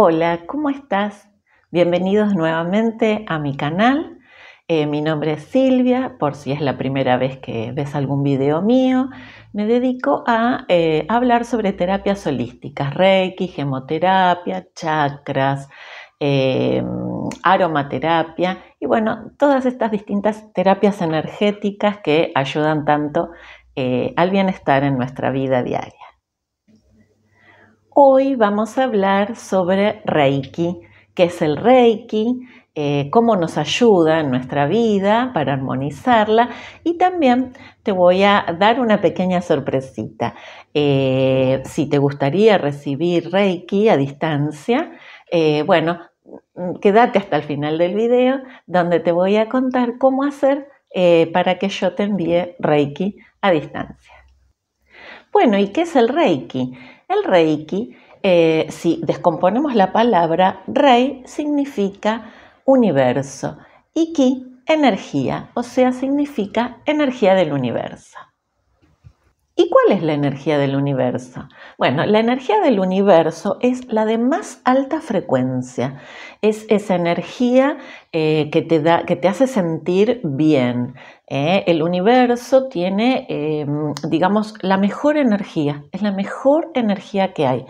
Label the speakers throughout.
Speaker 1: Hola, ¿cómo estás? Bienvenidos nuevamente a mi canal. Eh, mi nombre es Silvia, por si es la primera vez que ves algún video mío. Me dedico a eh, hablar sobre terapias holísticas, reiki, gemoterapia, chakras, eh, aromaterapia y bueno, todas estas distintas terapias energéticas que ayudan tanto al bienestar en nuestra vida diaria. Hoy vamos a hablar sobre Reiki, qué es el Reiki, eh, cómo nos ayuda en nuestra vida para armonizarla y también te voy a dar una pequeña sorpresita. Eh, si te gustaría recibir Reiki a distancia, eh, bueno, mm, quédate hasta el final del video donde te voy a contar cómo hacer para que yo te envíe Reiki a distancia. Bueno, ¿y qué es el Reiki? El reiki, eh, si descomponemos la palabra, rei significa universo y ki energía, o sea, significa energía del universo. ¿Y cuál es la energía del universo? Bueno, la energía del universo es la de más alta frecuencia. Es esa energía eh, que, te da, que te hace sentir bien, ¿eh? el universo tiene, em, digamos, la mejor energía, es la mejor energía que hay.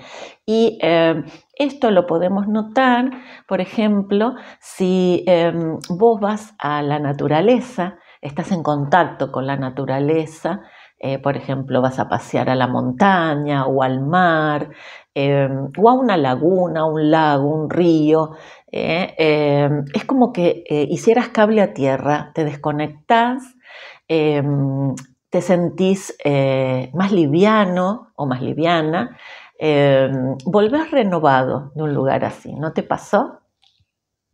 Speaker 1: Y em, esto lo podemos notar, por ejemplo, si em, vos vas a la naturaleza, estás en contacto con la naturaleza, eh, por ejemplo, vas a pasear a la montaña o al mar, em, o a una laguna, un lago, un río. Eh, em, es como que eh, hicieras cable a tierra, te desconectas, em, te sentís más liviano o más liviana, volvés renovado de un lugar así. ¿No te pasó?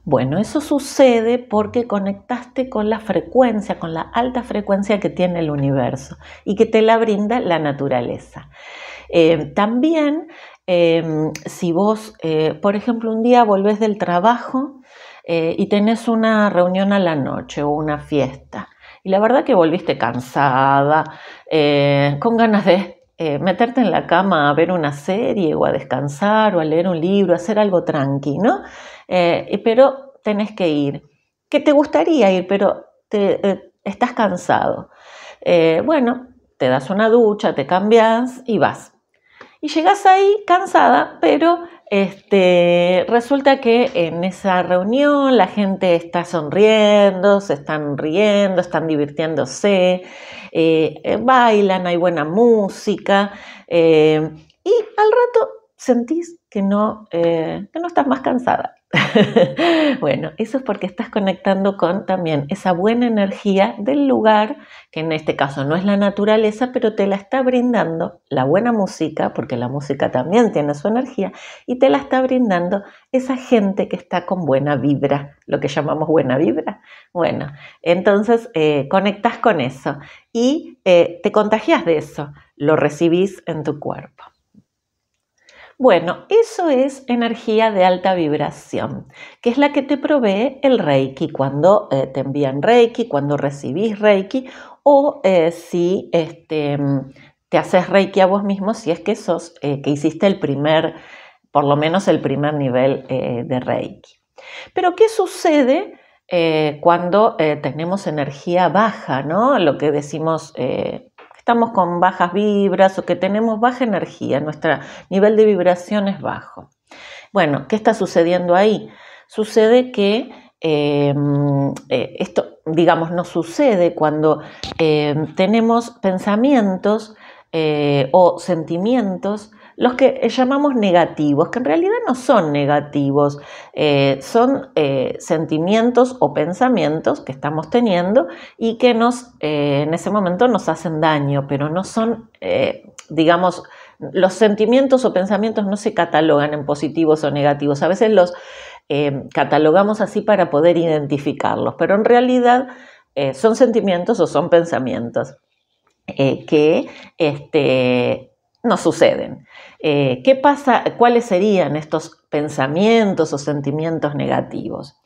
Speaker 1: Bueno, eso sucede porque conectaste con la frecuencia, con la alta frecuencia que tiene el universo y que te la brinda la naturaleza. Eh, también, em, si vos, eh, por ejemplo, un día volvés del trabajo eh, y tenés una reunión a la noche o una fiesta, y la verdad que volviste cansada, con ganas de meterte en la cama a ver una serie o a descansar o a leer un libro, hacer algo tranquilo, eh, pero tenés que ir. Que te gustaría ir, pero te, eh, estás cansado. Eh, bueno, te das una ducha, te cambias y vas. Y llegas ahí cansada, pero este, resulta que en esa reunión la gente está sonriendo, se están riendo, están divirtiéndose, bailan, hay buena música y al rato sentís que no, que no estás más cansada bueno, eso es porque estás conectando con también esa buena energía del lugar, que en este caso no es la naturaleza, pero te la está brindando la buena música, porque la música también tiene su energía, y te la está brindando esa gente que está con buena vibra, lo que llamamos buena vibra. Bueno, entonces eh, conectas con eso y eh, te contagias de eso, lo recibís en tu cuerpo. Bueno, eso es energía de alta vibración, que es la que te provee el Reiki cuando eh, te envían Reiki, cuando recibís Reiki o eh, si este, mm, te haces Reiki a vos mismo, si es que sos, eh, que hiciste el primer, por lo menos el primer nivel de Reiki. Pero ¿qué sucede cuando tenemos energía baja, ¿no? Lo que decimos estamos con bajas vibras o que tenemos baja energía, nuestro nivel de vibración es bajo. Bueno, ¿qué está sucediendo ahí? Sucede que em, eh, esto, digamos, no sucede cuando em, tenemos pensamientos eh, o sentimientos los que eh, llamamos negativos, que en realidad no son negativos, eh, son eh, sentimientos o pensamientos que estamos teniendo y que nos, en ese momento nos hacen daño, pero no son, digamos, los sentimientos o pensamientos no se catalogan en positivos o negativos. A veces los catalogamos así para poder identificarlos, pero en realidad son sentimientos o son pensamientos que este, suceden. Eh, ¿qué pasa? ¿Cuáles serían estos pensamientos o sentimientos negativos?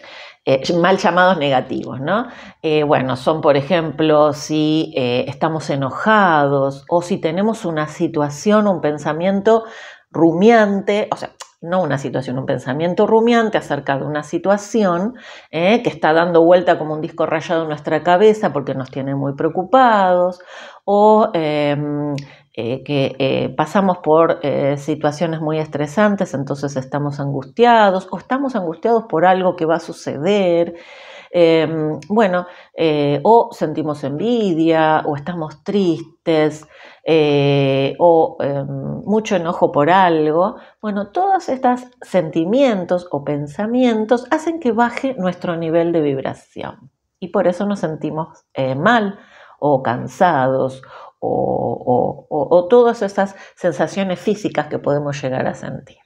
Speaker 1: Eh, mal llamados negativos, ¿no? Eh, bueno, son por ejemplo si estamos enojados o si tenemos una situación, un pensamiento rumiante, o sea, no una situación, un pensamiento rumiante acerca de una situación que está dando vuelta como un disco rayado en nuestra cabeza porque nos tiene muy preocupados, o em, eh, que eh, pasamos por eh, situaciones muy estresantes, entonces estamos angustiados o estamos angustiados por algo que va a suceder. Em, bueno, o sentimos envidia, o estamos tristes, o em, mucho enojo por algo. Bueno, todos estos sentimientos o pensamientos hacen que baje nuestro nivel de vibración y por eso nos sentimos mal o cansados o, todas esas sensaciones físicas que podemos llegar a sentir.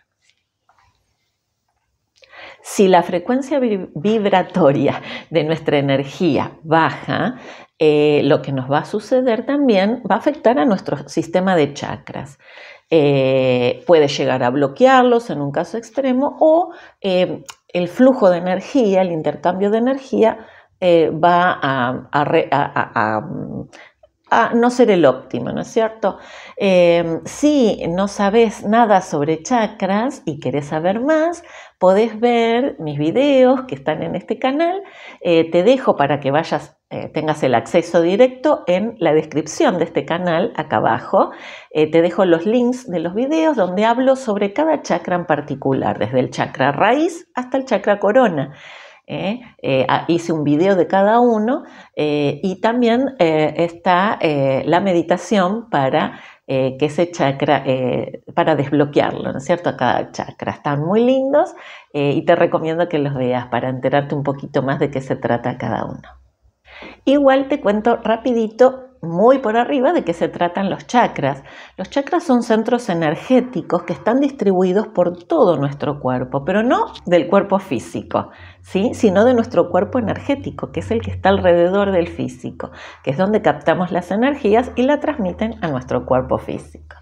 Speaker 1: Si la frecuencia vibratoria de nuestra energía baja, eh, lo que nos va a suceder también va a afectar a nuestro sistema de chakras. Eh, puede llegar a bloquearlos en un caso extremo o eh, el flujo de energía, el intercambio de energía, va a no ser el óptimo, ¿no es cierto? Em, si no sabes nada sobre chakras y querés saber más, podés ver mis videos que están en este canal. Eh, te dejo para que vayas, eh, tengas el acceso directo en la descripción de este canal, acá abajo. Eh, te dejo los links de los videos donde hablo sobre cada chakra en particular, desde el chakra raíz hasta el chakra corona. ¿eh? Eh, ah, hice un video de cada uno eh, y también está la meditación para que ese chakra, para desbloquearlo, ¿no es cierto? Cada chakra. Están muy lindos y te recomiendo que los veas para enterarte un poquito más de qué se trata cada uno. Igual te cuento rapidito muy por arriba de qué se tratan los chakras. Los chakras son centros energéticos que están distribuidos por todo nuestro cuerpo, pero no del cuerpo físico, ¿sí? sino de nuestro cuerpo energético, que es el que está alrededor del físico, que es donde captamos las energías y la transmiten a nuestro cuerpo físico.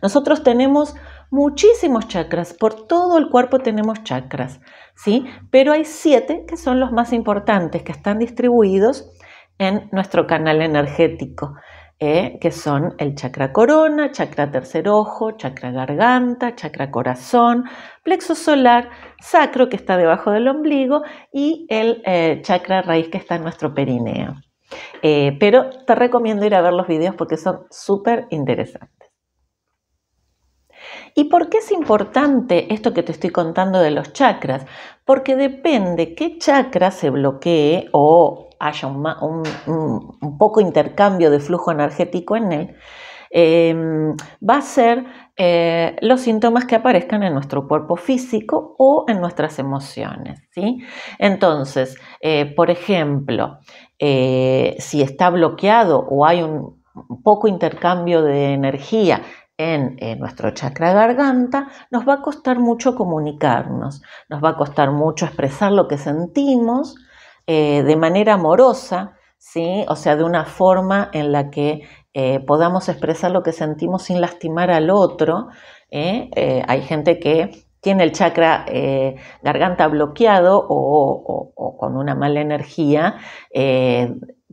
Speaker 1: Nosotros tenemos muchísimos chakras, por todo el cuerpo tenemos chakras, ¿sí? pero hay siete que son los más importantes, que están distribuidos en nuestro canal energético, ¿eh? que son el chakra corona, chakra tercer ojo, chakra garganta, chakra corazón, plexo solar, sacro que está debajo del ombligo y el eh, chakra raíz que está en nuestro perineo. Eh, pero te recomiendo ir a ver los videos porque son súper interesantes. ¿Y por qué es importante esto que te estoy contando de los chakras? Porque depende qué chakra se bloquee o haya un, poco intercambio de flujo energético en él, em, va a ser eh, los síntomas que aparezcan en nuestro cuerpo físico o en nuestras emociones. ¿sí? Entonces, eh, por ejemplo, eh, si está bloqueado o hay un poco intercambio de energía en, en nuestro chakra garganta, nos va a costar mucho comunicarnos, nos va a costar mucho expresar lo que sentimos, eh, de manera amorosa, ¿sí? o sea, de una forma en la que eh, podamos expresar lo que sentimos sin lastimar al otro. ¿eh? hay gente que tiene el chakra garganta bloqueado o, con una mala energía,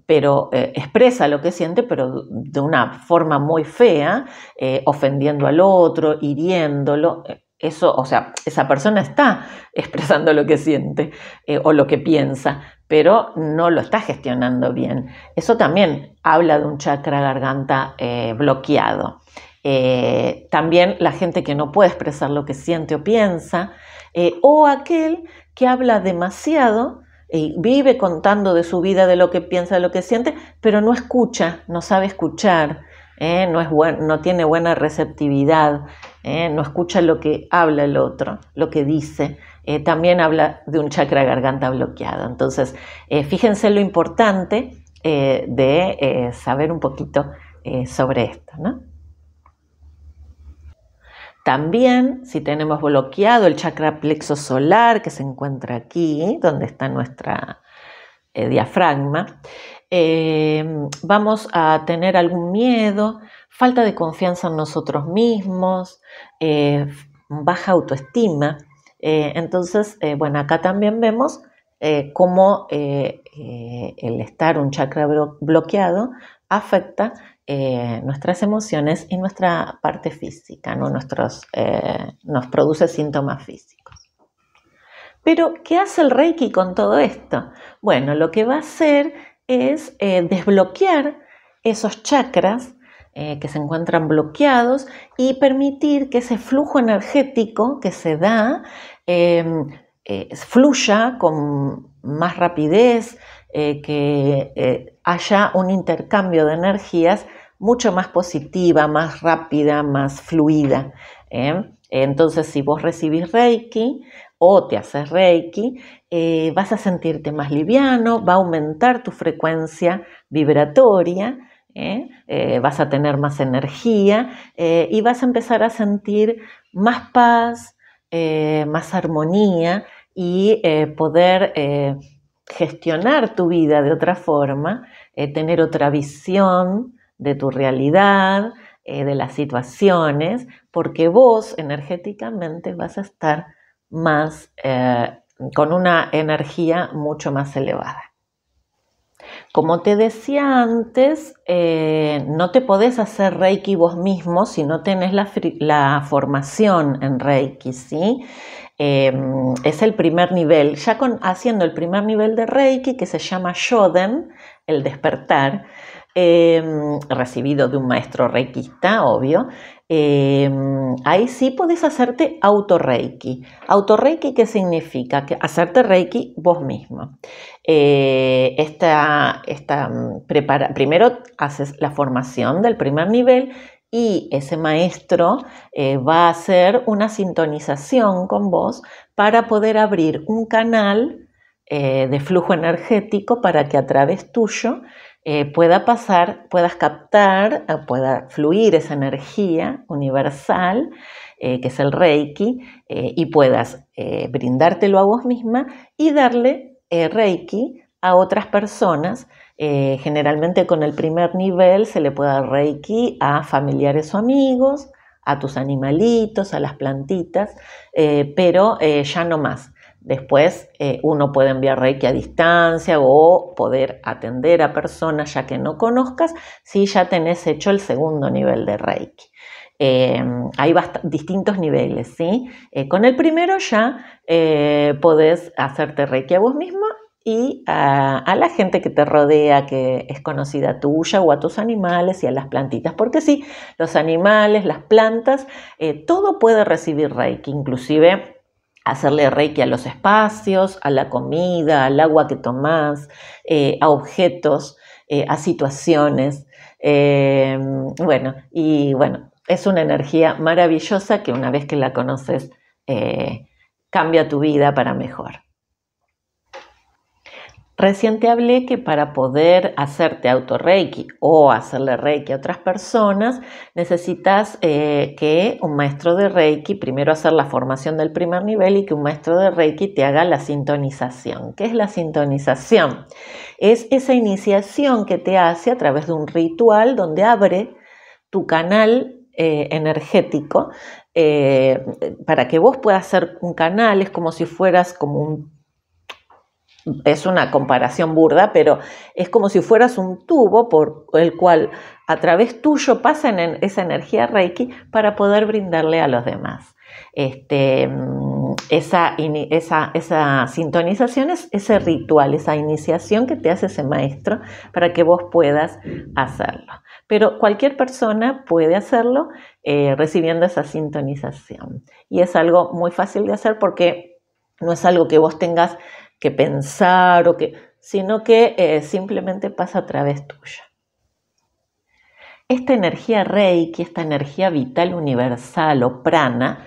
Speaker 1: pero expresa lo que siente, pero de una forma muy fea, ofendiendo al otro, hiriéndolo. Eso, o sea, esa persona está expresando lo que siente o lo que piensa, pero no lo está gestionando bien. Eso también habla de un chakra garganta eh, bloqueado. Eh, también la gente que no puede expresar lo que siente o piensa, eh, o aquel que habla demasiado y vive contando de su vida, de lo que piensa, de lo que siente, pero no escucha, no sabe escuchar, no, no, tiene buena receptividad, no escucha lo que habla el otro, lo que dice. Eh, también habla de un chakra garganta bloqueado. Entonces, eh, fíjense lo importante eh, de saber un poquito sobre esto. También, si tenemos bloqueado el chakra plexo solar que se encuentra aquí, donde está nuestra diafragma, vamos a tener algún miedo, falta de confianza en nosotros mismos, baja autoestima. Eh, entonces, eh, bueno, acá también vemos eh, cómo el estar un chakra bloqueado afecta nuestras emociones y nuestra parte física, ¿no? Nuestros, nos produce síntomas físicos. Pero, ¿qué hace el Reiki con todo esto? Bueno, lo que va a hacer es desbloquear esos chakras eh, que se encuentran bloqueados y permitir que ese flujo energético que se da em, eh, fluya con más rapidez, eh, que haya un intercambio de energías mucho más positiva, más rápida, más fluida. Entonces, si vos recibís Reiki o te haces Reiki, vas a sentirte más liviano, va a aumentar tu frecuencia vibratoria ¿eh? Eh, vas a tener más energía eh, y vas a empezar a sentir más paz, más armonía y poder gestionar tu vida de otra forma, tener otra visión de tu realidad, de las situaciones, porque vos energéticamente vas a estar más con una energía mucho más elevada. Como te decía antes, eh, no te podés hacer reiki vos mismo si no tenés la, formación en reiki, ¿sí? Em, es el primer nivel. Ya con, haciendo el primer nivel de reiki, que se llama Shoden, el despertar, Em, recibido de un maestro reikista, obvio, em, ahí sí podés hacerte autorreiki. Autorreiki, ¿qué significa? Que hacerte reiki vos mismo. Eh, esta, mm, prepara, primero haces la formación del primer nivel y ese maestro eh, va a hacer una sintonización con vos para poder abrir un canal eh, de flujo energético para que a través tuyo eh, pueda pasar, puedas captar, eh, pueda fluir esa energía universal, eh, que es el Reiki, y puedas brindártelo a vos misma y darle Reiki a otras personas. generalmente con el primer nivel se le puede dar Reiki a familiares o amigos, a tus animalitos, a las plantitas, pero ya no más. Después eh, uno puede enviar Reiki a distancia o poder atender a personas ya que no conozcas si ya tenés hecho el segundo nivel de Reiki. Em, hay distintos niveles, ¿sí? Eh, con el primero ya eh, podés hacerte Reiki a vos misma y a, a, la gente que te rodea, que es conocida tuya, o a tus animales y a las plantitas. Porque sí, los animales, las plantas, todo puede recibir Reiki, inclusive hacerle reiki a los espacios, a la comida, al agua que tomás, eh, a objetos, eh, a situaciones. Em, bueno, y bueno, es una energía maravillosa que una vez que la conoces, eh, cambia tu vida para mejor. Recién te hablé que para poder hacerte autorreiki o hacerle reiki a otras personas, necesitas eh, que un maestro de reiki, primero hacer la formación del primer nivel y que un maestro de reiki te haga la sintonización. ¿Qué es la sintonización? Es esa iniciación que te hace a través de un ritual donde abre tu canal eh, energético eh, para que vos puedas hacer un canal, es como si fueras como un es una comparación burda, pero es como si fueras un tubo por el cual a través tuyo pasan esa energía Reiki para poder brindarle a los demás. Este, mm, esa, esa, esa, sintonización es ese ritual, esa iniciación que te hace ese maestro para que vos puedas hacerlo. Pero cualquier persona puede hacerlo eh, recibiendo esa sintonización. Y es algo muy fácil de hacer porque no es algo que vos tengas que pensar o que, sino que eh, simplemente pasa a través tuya. Esta energía reiki, esta energía vital universal o prana,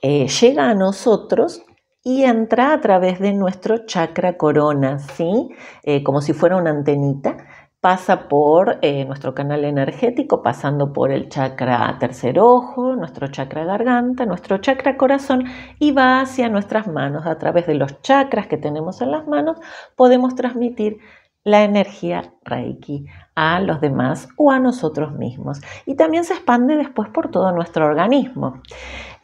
Speaker 1: eh, llega a nosotros y entra a través de nuestro chakra corona, ¿sí? Eh, como si fuera una antenita, pasa por eh, nuestro canal energético, pasando por el chakra tercer ojo, nuestro chakra garganta, nuestro chakra corazón y va hacia nuestras manos. A través de los chakras que tenemos en las manos podemos transmitir la energía reiki a los demás o a nosotros mismos y también se expande después por todo nuestro organismo.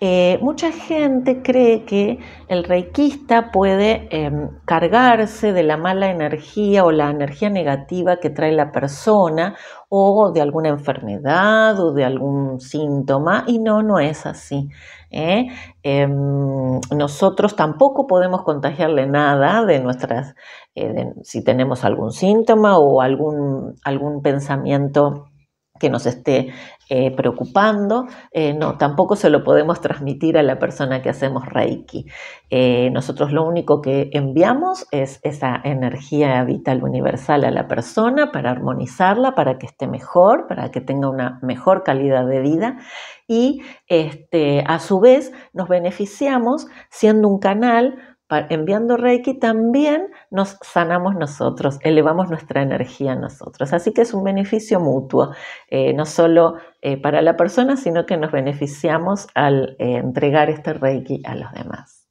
Speaker 1: Eh, mucha gente cree que el reikista puede em, cargarse de la mala energía o la energía negativa que trae la persona o de alguna enfermedad o de algún síntoma y no, no es así. ¿eh? Em, nosotros tampoco podemos contagiarle nada de nuestras, eh, si tenemos algún síntoma o algún, algún pensamiento que nos esté eh, preocupando, eh, no, tampoco se lo podemos transmitir a la persona que hacemos Reiki. Eh, nosotros lo único que enviamos es esa energía vital universal a la persona para armonizarla, para que esté mejor, para que tenga una mejor calidad de vida y este, a su vez nos beneficiamos siendo un canal enviando Reiki también nos sanamos nosotros, elevamos nuestra energía a nosotros. Así que es un beneficio mutuo, eh, no solo eh, para la persona, sino que nos beneficiamos al eh, entregar este Reiki a los demás.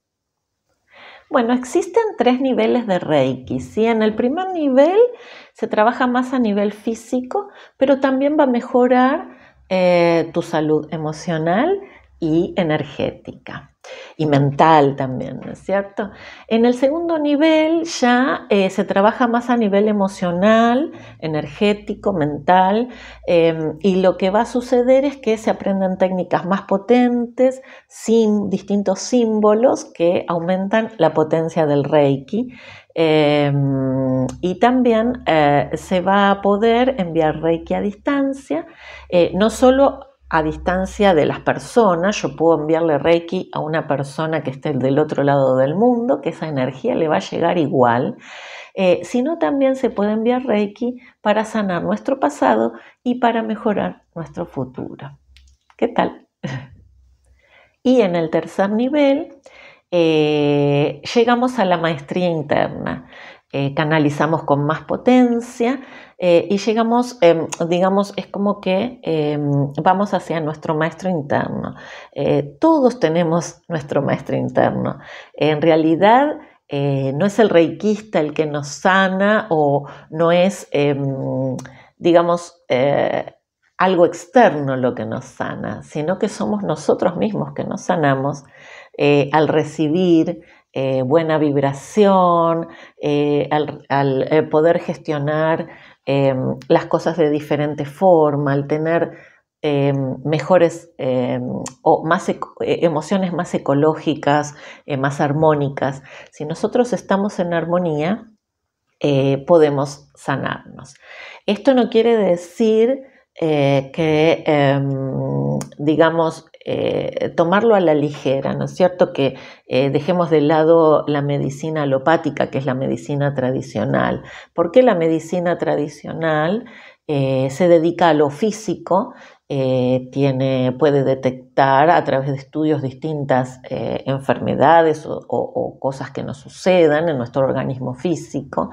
Speaker 1: Bueno, existen tres niveles de Reiki. En el primer nivel se trabaja más a nivel físico, pero también va a mejorar tu salud emocional y energética y mental también, ¿no es cierto? En el segundo nivel ya eh, se trabaja más a nivel emocional, energético, mental, em, y lo que va a suceder es que se aprenden técnicas más potentes, sin distintos símbolos que aumentan la potencia del reiki. Em, y también eh, se va a poder enviar reiki a distancia, eh, no solo a distancia de las personas. Yo puedo enviarle Reiki a una persona que esté del otro lado del mundo, que esa energía le va a llegar igual. Eh, sino también se puede enviar Reiki para sanar nuestro pasado y para mejorar nuestro futuro. ¿Qué tal? y en el tercer nivel eh, llegamos a la maestría interna. Eh, canalizamos con más potencia eh, y llegamos, em, digamos, es como que em, vamos hacia nuestro maestro interno. Eh, todos tenemos nuestro maestro interno. En realidad, eh, no es el reikista el que nos sana o no es, em, digamos, algo externo lo que nos sana, sino que somos nosotros mismos que nos sanamos al recibir buena vibración, al poder gestionar Em, las cosas de diferente forma, al tener em, mejores em, o más e, emociones más ecológicas, eh, más armónicas. Si nosotros estamos en armonía, eh, podemos sanarnos. Esto no quiere decir eh, que, digamos, eh, tomarlo a la ligera, ¿no es cierto? Que eh, dejemos de lado la medicina alopática, que es la medicina tradicional. qué la medicina tradicional eh, se dedica a lo físico eh, tiene, puede detectar a través de estudios distintas eh, enfermedades o, cosas que nos sucedan en nuestro organismo físico.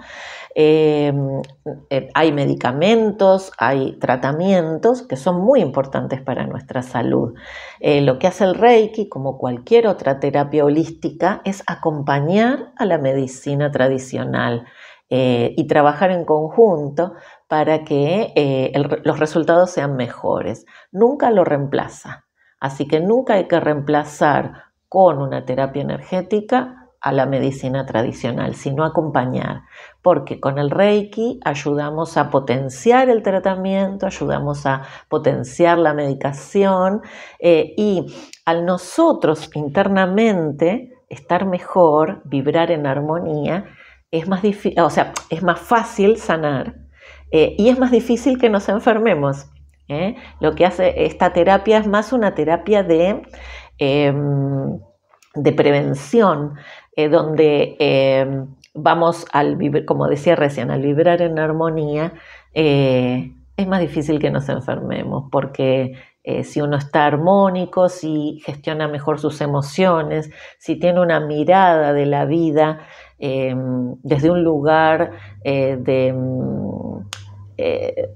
Speaker 1: Em, eh, hay medicamentos, hay tratamientos que son muy importantes para nuestra salud. lo que hace el Reiki, como cualquier otra terapia holística, es acompañar a la medicina tradicional eh, y trabajar en conjunto para que eh, los resultados sean mejores. Nunca lo reemplaza. Así que nunca hay que reemplazar con una terapia energética a la medicina tradicional, sino acompañar, porque con el Reiki ayudamos a potenciar el tratamiento, ayudamos a potenciar la medicación eh, y al nosotros internamente estar mejor, vibrar en armonía, es más, o sea, es más fácil sanar eh, y es más difícil que nos enfermemos. ¿eh? Lo que hace esta terapia es más una terapia de, em, de prevención, eh, donde em, vamos al como decía recién, a vibrar en armonía, es más difícil que nos enfermemos, porque si uno está armónico, si gestiona mejor sus emociones, si tiene una mirada de la vida Em, desde un lugar eh, mm, eh,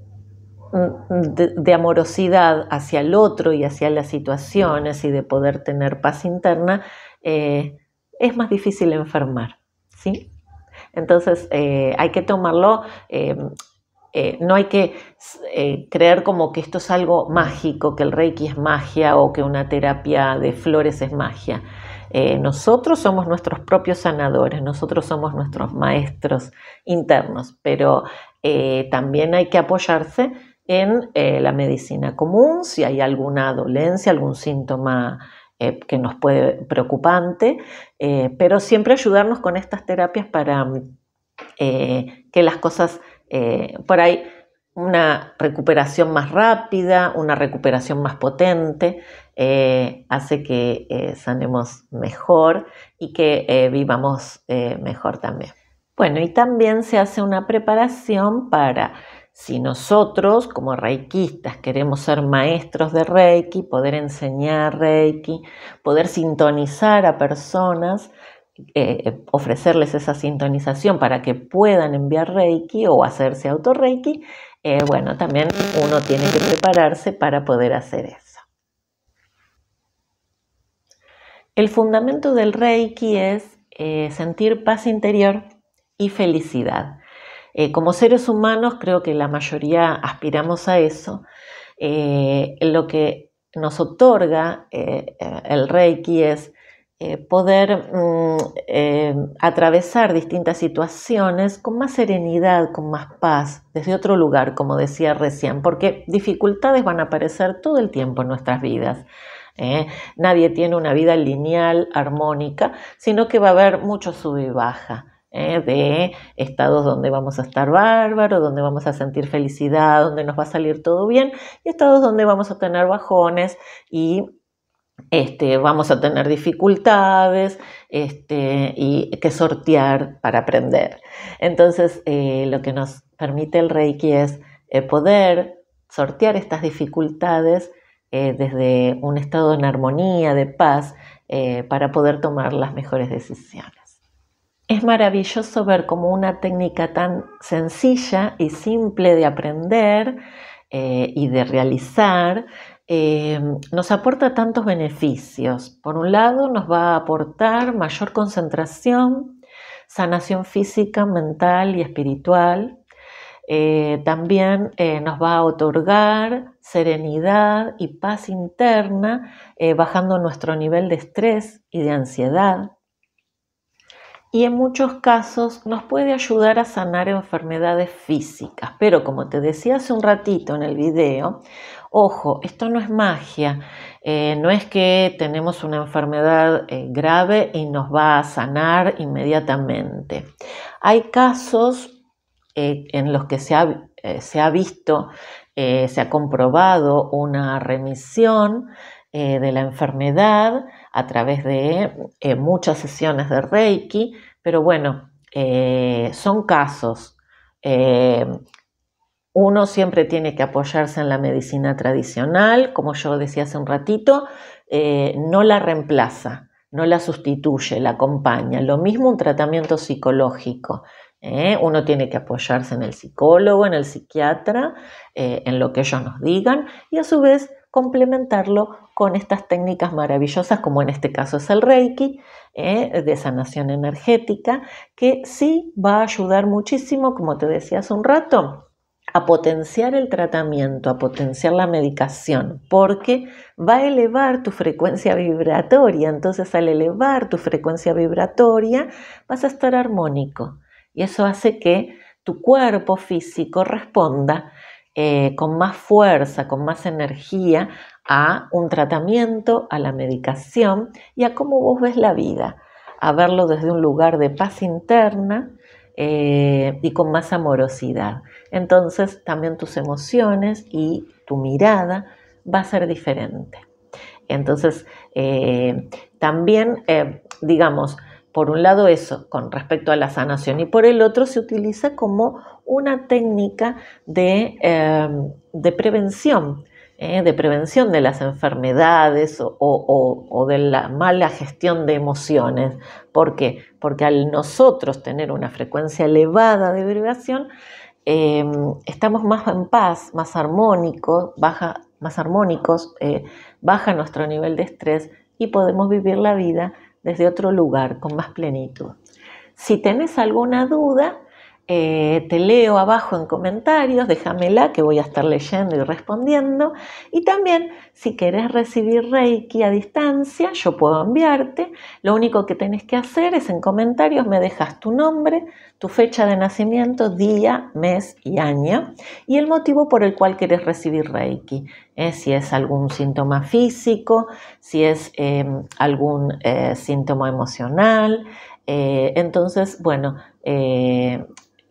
Speaker 1: mm, de, amorosidad hacia el otro y hacia las situaciones y de poder tener paz interna, eh, es más difícil enfermar. ¿sí? Entonces hay que tomarlo. Em, no hay que creer como que esto es algo mágico, que el reiki es magia o que una terapia de flores es magia. Eh, nosotros somos nuestros propios sanadores, nosotros somos nuestros maestros internos, pero eh, también hay que apoyarse en eh, la medicina común, si hay alguna dolencia, algún síntoma que nos puede preocupante, pero siempre ayudarnos con estas terapias para que las cosas, por ahí, una recuperación más rápida, una recuperación más potente, eh, hace que eh, sanemos mejor y que eh, vivamos mejor también. Bueno, y también se hace una preparación para si nosotros como reikistas queremos ser maestros de reiki, poder enseñar reiki, poder sintonizar a personas, ofrecerles esa sintonización para que puedan enviar reiki o hacerse autorreiki, bueno, también uno tiene que prepararse para poder hacer eso. El fundamento del Reiki es eh, sentir paz interior y felicidad. Eh, como seres humanos creo que la mayoría aspiramos a eso. Eh, lo que nos otorga el Reiki es poder mm, atravesar distintas situaciones con más serenidad, con más paz, desde otro lugar, como decía recién, porque dificultades van a aparecer todo el tiempo en nuestras vidas. ¿eh? Nadie tiene una vida lineal, armónica, sino que va a haber mucho sub y baja. ¿eh? de estados donde vamos a estar bárbaros, donde vamos a sentir felicidad, donde nos va a salir todo bien, y estados donde vamos a tener bajones y este, vamos a tener dificultades este, y que sortear para aprender. Entonces, eh, lo que nos permite el Reiki es poder sortear estas dificultades eh, desde un estado en armonía, de paz, eh, para poder tomar las mejores decisiones. Es maravilloso ver cómo una técnica tan sencilla y simple de aprender eh, y de realizar nos aporta tantos beneficios. Por un lado, nos va a aportar mayor concentración, sanación física, mental y espiritual. Eh, también eh, nos va a otorgar serenidad y paz interna, eh, bajando nuestro nivel de estrés y de ansiedad. Y en muchos casos nos puede ayudar a sanar enfermedades físicas. Pero como te decía hace un ratito en el video, ojo, esto no es magia, no es que tenemos una enfermedad grave y nos va a sanar inmediatamente. Hay casos eh, en los que se ha, eh, visto, eh, se ha comprobado una remisión de la enfermedad a través de muchas sesiones de Reiki, pero bueno, son casos. uno siempre tiene que apoyarse en la medicina tradicional, como yo decía hace un ratito, no la reemplaza, no la sustituye, la acompaña. Lo mismo un tratamiento psicológico. ¿eh? Uno tiene que apoyarse en el psicólogo, en el psiquiatra, eh, en lo que ellos nos digan y a su vez complementarlo con estas técnicas maravillosas, como en este caso es el Reiki, ¿eh? de sanación energética, que sí va a ayudar muchísimo, como te decía hace un rato, a potenciar el tratamiento, a potenciar la medicación, porque va a elevar tu frecuencia vibratoria. Entonces, al elevar tu frecuencia vibratoria, vas a estar armónico y eso hace que tu cuerpo físico responda eh, con más fuerza, con más energía a un tratamiento, a la medicación y a cómo vos ves la vida, a verlo desde un lugar de paz interna eh, y con más amorosidad. Entonces también tus emociones y tu mirada va a ser diferente. Entonces, eh, también, digamos, por un lado eso con respecto a la sanación y por el otro se utiliza como una técnica de, em, prevención, ¿eh? de prevención de las enfermedades o, de la mala gestión de emociones. ¿Por qué? Porque al nosotros tener una frecuencia elevada de vibración, em, estamos más en paz, más armónicos, baja, más armónicos, eh, baja nuestro nivel de estrés y podemos vivir la vida desde otro lugar, con más plenitud. Si tenés alguna duda, eh, te leo abajo en comentarios, déjamela que voy a estar leyendo y respondiendo. Y también, si querés recibir Reiki a distancia, yo puedo enviarte. Lo único que tenés que hacer es en comentarios me dejas tu nombre, fecha de nacimiento, día, mes y año y el motivo por el cual quieres recibir Reiki. Eh, si es algún síntoma físico, si es em, algún eh, síntoma emocional. Eh, entonces, bueno,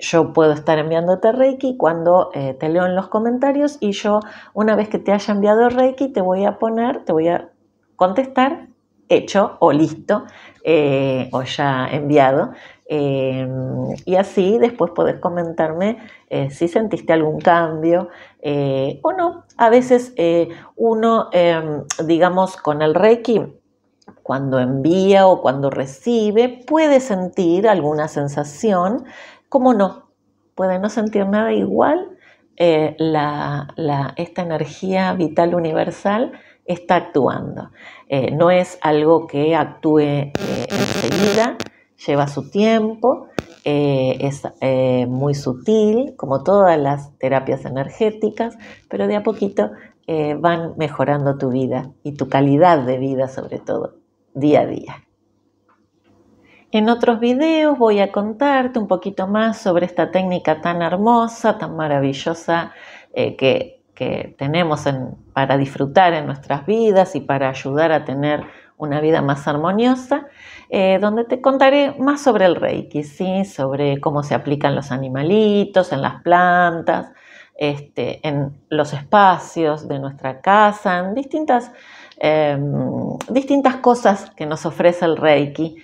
Speaker 1: yo puedo estar enviándote Reiki cuando te leo en los comentarios y yo, una vez que te haya enviado Reiki, te voy a poner, te voy a contestar hecho o listo o ya enviado eh, y así después podés comentarme eh, si sentiste algún cambio eh, o no. A veces uno, em, digamos, con el Reiki, cuando envía o cuando recibe, puede sentir alguna sensación, como no, puede no sentir nada igual. esta energía vital universal está actuando. no es algo que actúe enseguida, lleva su tiempo, eh, es eh, muy sutil, como todas las terapias energéticas, pero de a poquito eh, van mejorando tu vida y tu calidad de vida sobre todo, día a día. En otros videos voy a contarte un poquito más sobre esta técnica tan hermosa, tan maravillosa que, tenemos para disfrutar en nuestras vidas y para ayudar a tener una vida más armoniosa. Eh, donde te contaré más sobre el Reiki, ¿sí? sobre cómo se aplican los animalitos, en las plantas, este, en los espacios de nuestra casa, en distintas, em, distintas cosas que nos ofrece el Reiki.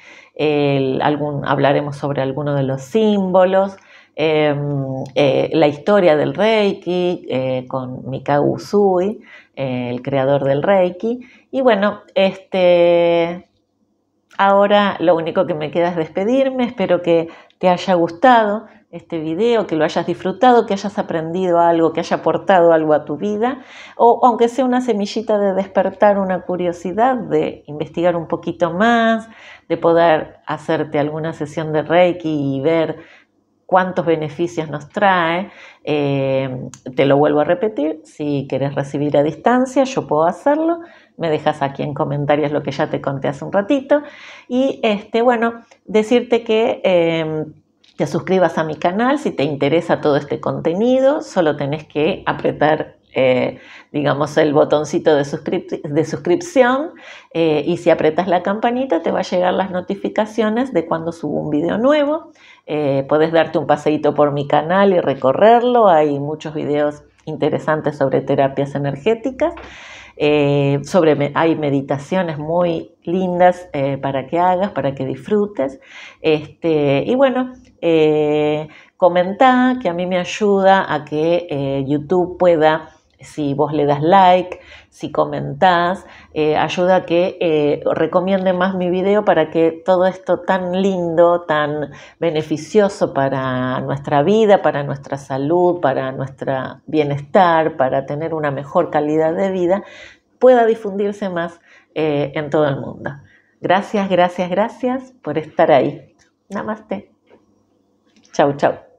Speaker 1: algún, hablaremos sobre algunos de los símbolos, em, eh, la historia del Reiki eh, con Mikau Usui, el creador del Reiki. Y bueno, este, Ahora lo único que me queda es despedirme, espero que te haya gustado este video, que lo hayas disfrutado, que hayas aprendido algo, que haya aportado algo a tu vida, o aunque sea una semillita de despertar una curiosidad, de investigar un poquito más, de poder hacerte alguna sesión de Reiki y ver cuántos beneficios nos trae. Eh, te lo vuelvo a repetir, si quieres recibir a distancia, yo puedo hacerlo me dejas aquí en comentarios lo que ya te conté hace un ratito. Y este, bueno, decirte que em, te suscribas a mi canal si te interesa todo este contenido, solo tenés que apretar eh, digamos, el botoncito de, suscripción eh, y si apretas la campanita te va a llegar las notificaciones de cuando subo un video nuevo. Eh, Puedes darte un paseito por mi canal y recorrerlo. Hay muchos videos interesantes sobre terapias energéticas eh, sobre, hay meditaciones muy lindas eh, para que hagas, para que disfrutes. Este, y bueno, eh, que a mí me ayuda a que eh, YouTube pueda si vos le das like, si comentás, eh, ayuda a que eh, recomiende más mi video para que todo esto tan lindo, tan beneficioso para nuestra vida, para nuestra salud, para nuestro bienestar, para tener una mejor calidad de vida, pueda difundirse más eh, en todo el mundo. Gracias, gracias, gracias por estar ahí. Namaste. Chau, chau.